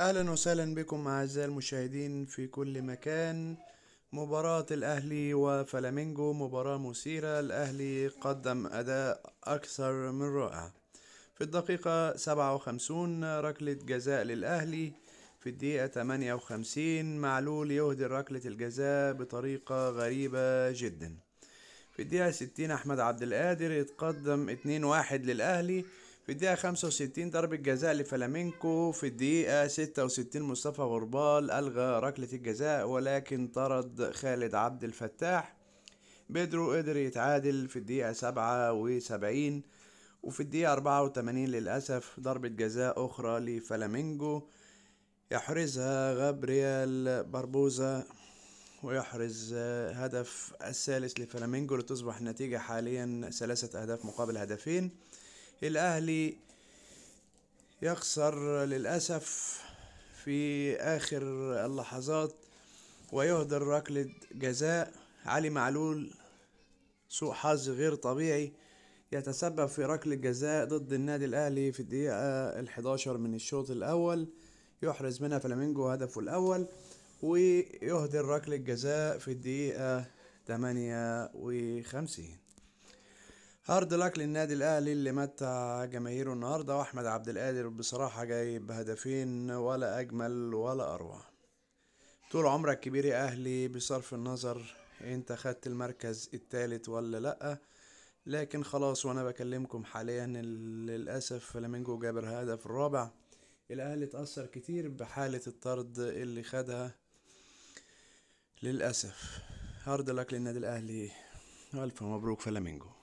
اهلا وسهلا بكم اعزائي المشاهدين في كل مكان مباراة الاهلي وفلامينجو مباراة مثيرة الاهلي قدم اداء اكثر من رائع في الدقيقة 57 ركلة جزاء للاهلي في الدقيقة 58 معلول يهدي ركلة الجزاء بطريقة غريبة جدا في الدقيقة 60 احمد عبد القادر يتقدم 2-1 للاهلي في الدقيقة 65 ضربة جزاء لفلامينكو في الدقيقة 66 مصطفى غربال ألغى ركلة الجزاء ولكن طرد خالد عبد الفتاح بيدرو قدر يتعادل في الدقيقة 77 وفي الدقيقة 84 للأسف ضربة جزاء أخرى لفلامينجو يحرزها غابريال باربوزا ويحرز هدف الثالث لفلامينجو لتصبح النتيجة حاليا ثلاثة أهداف مقابل هدفين الاهلي يخسر للاسف في اخر اللحظات ويهدر ركلة جزاء علي معلول سوء حظ غير طبيعي يتسبب في ركلة جزاء ضد النادي الاهلي في الدقيقة الحداشر من الشوط الاول يحرز منها فلامينجو هدفه الاول ويهدر ركلة جزاء في الدقيقة تمانية وخمسين هارد لك للنادي الاهلي اللي متع جماهيره النهارده واحمد عبد القادر بصراحه جايب هدفين ولا اجمل ولا اروع طول عمرك كبير يا اهلي بصرف النظر انت خدت المركز التالت ولا لا لكن خلاص وانا بكلمكم حاليا للاسف فلامينجو جابر هدف الرابع الاهلي اتاثر كتير بحاله الطرد اللي خدها للاسف هارد لك للنادي الاهلي الف مبروك فلامينجو